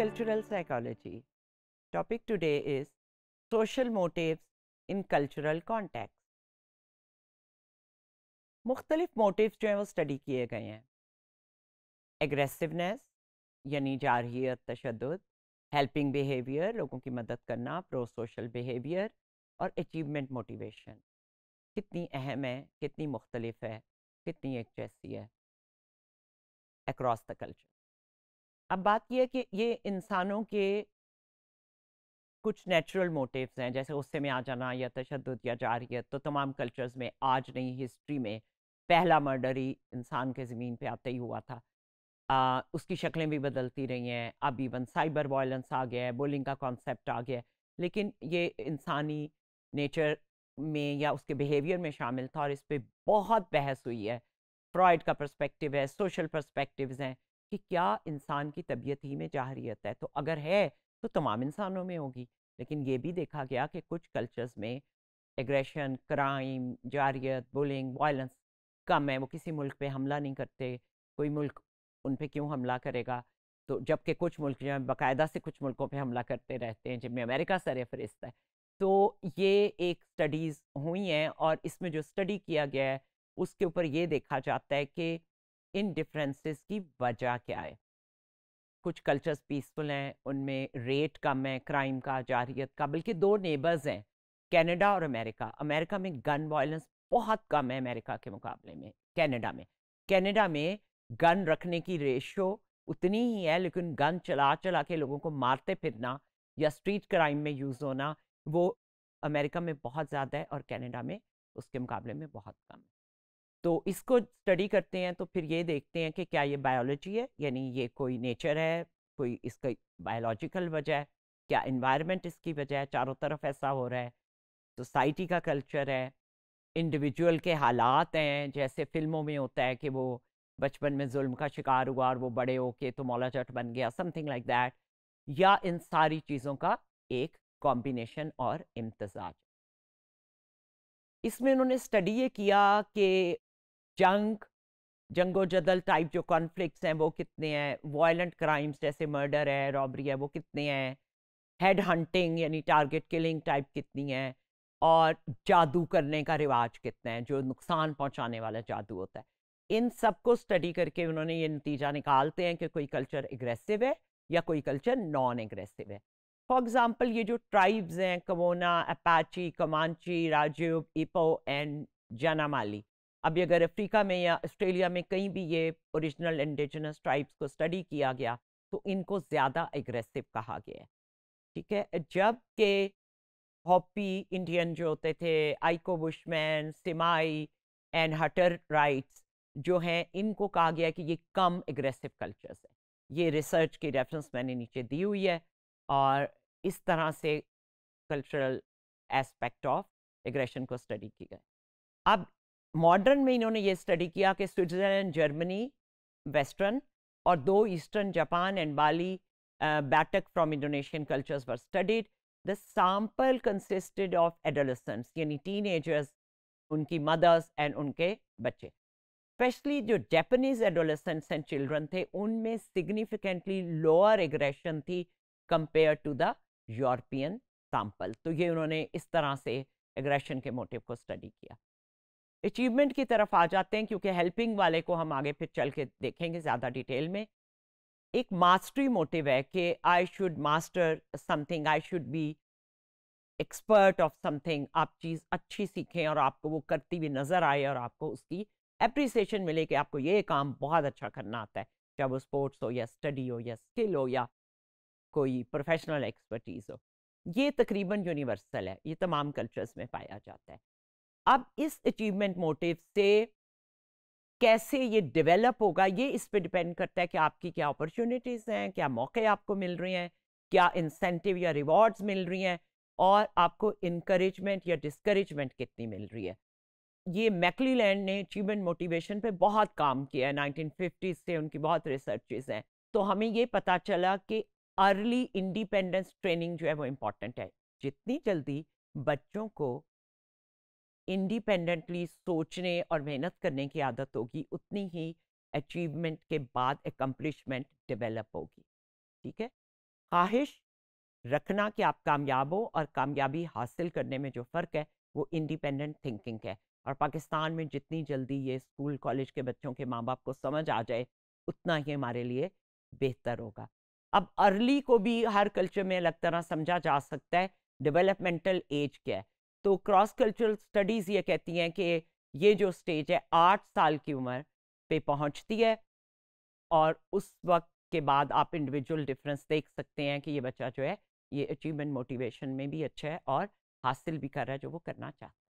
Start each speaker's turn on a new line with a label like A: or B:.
A: cultural psychology. Topic today is social motives in cultural context. मुख्तलिफ motives जो हैं वो स्टडी किए गए हैं एग्रेसिवनेस यानी जारहीत तशद हेल्पिंग बिहेवियर लोगों की मदद करना प्रो सोशल बिहेवियर और अचीवमेंट मोटिवेशन कितनी अहम है कितनी मुख्तलिफ है कितनी एक जैसी है अक्रॉस द कल्चर अब बात यह है कि ये इंसानों के कुछ नेचुरल मोटिव्स हैं जैसे गुस्से में आ जाना या तशद या जारियत तो तमाम कल्चर्स में आज नहीं हिस्ट्री में पहला मर्डर ही इंसान के ज़मीन पे आते ही हुआ था आ, उसकी शक्लें भी बदलती रही हैं अब इवन साइबर वायलेंस आ गया है बोलिंग का कॉन्सेप्ट आ गया है लेकिन ये इंसानी नेचर में या उसके बिहेवियर में शामिल था और इस पर बहुत बहस हुई है फ्रॉयड का पर्सपेक्टिव है सोशल परस्पेक्टिवस हैं कि क्या इंसान की तबीयत ही में जाहरीत है तो अगर है तो तमाम इंसानों में होगी लेकिन ये भी देखा गया कि कुछ कल्चर्स में एग्रेशन क्राइम जारियत बुलिंग वायलेंस कम है वो किसी मुल्क पे हमला नहीं करते कोई मुल्क उन पे क्यों हमला करेगा तो जबकि कुछ मुल्क जो बाकायदा से कुछ मुल्कों पे हमला करते रहते हैं जिनमें अमेरिका सर फहरिस्त है तो ये एक स्टडीज़ हुई हैं और इसमें जो स्टडी किया गया है उसके ऊपर ये देखा जाता है कि इन डिफरेंसेस की वजह क्या है कुछ कल्चर्स पीसफुल हैं उनमें रेट कम है क्राइम का जारियत का बल्कि दो नेबर्स हैं कनाडा और अमेरिका अमेरिका में गन वायलेंस बहुत कम है अमेरिका के मुकाबले में कनाडा में कनाडा में गन रखने की रेशो उतनी ही है लेकिन गन चला चला के लोगों को मारते फिरना या स्ट्रीट क्राइम में यूज़ होना वो अमेरिका में बहुत ज़्यादा है और कनाडा में उसके मुकाबले में बहुत कम है तो इसको स्टडी करते हैं तो फिर ये देखते हैं कि क्या ये बायोलॉजी है यानी ये कोई नेचर है कोई इसका बायोलॉजिकल वजह है क्या इन्वायरमेंट इसकी वजह है चारों तरफ ऐसा हो रहा है सोसाइटी का कल्चर है इंडिविजुअल के हालात हैं जैसे फिल्मों में होता है कि वो बचपन में जुल्म का शिकार हुआ और वो बड़े होके तो मौला जट बन गया समथिंग लाइक दैट या इन सारी चीज़ों का एक कॉम्बिनेशन और इम्तजाज इसमें उन्होंने स्टडी ये किया कि जंग जंगो जदल टाइप जो कॉन्फ्लिक्ट्स हैं वो कितने हैं वायलेंट क्राइम्स जैसे मर्डर है रॉबरी है वो कितने हैं हेड हंटिंग यानी टारगेट किलिंग टाइप कितनी है और जादू करने का रिवाज कितना है जो नुकसान पहुंचाने वाला जादू होता है इन सब को स्टडी करके उन्होंने ये नतीजा निकालते हैं कि कोई कल्चर एग्रेसिव है या कोई कल्चर नॉन एग्रेसिव है फॉर एग्ज़ाम्पल ये जो ट्राइब्स हैं कमोना अपाची कमांची राजीव इपो एंड जनामाली अभी अगर अफ्रीका में या ऑस्ट्रेलिया में कहीं भी ये ओरिजिनल इंडिजिनस ट्राइब्स को स्टडी किया गया तो इनको ज़्यादा एग्रेसिव कहा गया है ठीक है जबकि हॉपी इंडियन जो होते थे आइको Bushman Semai and Hutterites जो हैं इनको कहा गया कि ये कम एग्रेसिव कल्चर्स हैं ये रिसर्च की रेफरेंस मैंने नीचे दी हुई है और इस तरह से कल्चरल एस्पेक्ट ऑफ एग्रेशन को स्टडी की गई अब मॉडर्न में इन्होंने ये स्टडी किया कि स्विट्ज़रलैंड जर्मनी वेस्टर्न और दो eastern Japan and Bali Batak from Indonesian cultures were studied the sample consisted of adolescents यानी टीन उनकी मदर्स एंड उनके बच्चे स्पेशली जो जैपनीज एडोलसेंट्स एंड चिल्ड्रन थे उनमें सिग्निफिकेंटली लोअर एग्रेशन थी compare to the European sample तो ये उन्होंने इस तरह से एग्रेशन के मोटिव को स्टडी किया अचीवमेंट की तरफ आ जाते हैं क्योंकि हेल्पिंग वाले को हम आगे फिर चल के देखेंगे ज़्यादा डिटेल में एक मास्टरी मोटिव है कि I should master something I should be expert of something आप चीज़ अच्छी सीखें और आपको वो करती हुई नज़र आए और आपको उसकी अप्रिसिएशन मिले कि आपको ये काम बहुत अच्छा करना आता है चाहे वो स्पोर्ट्स हो या स्टडी हो या स्किल हो या कोई प्रोफेशनल एक्सपर्टीज़ हो ये तकरीबन यूनिवर्सल है ये तमाम कल्चर्स में पाया जाता है अब इस अचीवमेंट मोटिव से कैसे ये डेवलप होगा ये इस पे डिपेंड करता है कि आपकी क्या अपॉर्चुनिटीज़ हैं क्या मौके आपको मिल रहे हैं क्या इंसेंटिव या रिवॉर्ड्स मिल रही हैं और आपको इनक्रेजमेंट या डिस्करेजमेंट कितनी मिल रही है ये मैकली लैंड ने अचीवमेंट मोटिवेशन पे बहुत काम किया है नाइनटीन से उनकी बहुत रिसर्चेज हैं तो हमें ये पता चला कि अर्ली इंडिपेंडेंस ट्रेनिंग जो है वो इम्पॉर्टेंट है जितनी जल्दी बच्चों को इंडिपेंडेंटली सोचने और मेहनत करने की आदत होगी उतनी ही अचीवमेंट के बाद एकम्पलिशमेंट डेवलप होगी ठीक है ख्वाहिश रखना कि आप कामयाब हो और कामयाबी हासिल करने में जो फ़र्क है वो इंडिपेंडेंट थिंकिंग है और पाकिस्तान में जितनी जल्दी ये स्कूल कॉलेज के बच्चों के माँ बाप को समझ आ जाए उतना ही हमारे लिए बेहतर होगा अब अर्ली को भी हर कल्चर में अलग तरह समझा जा सकता है डेवलपमेंटल एज क्या है तो क्रॉस कल्चरल स्टडीज़ ये कहती हैं कि ये जो स्टेज है आठ साल की उम्र पे पहुंचती है और उस वक्त के बाद आप इंडिविजुअल डिफरेंस देख सकते हैं कि ये बच्चा जो है ये अचीवमेंट मोटिवेशन में भी अच्छा है और हासिल भी कर रहा है जो वो करना चाहता है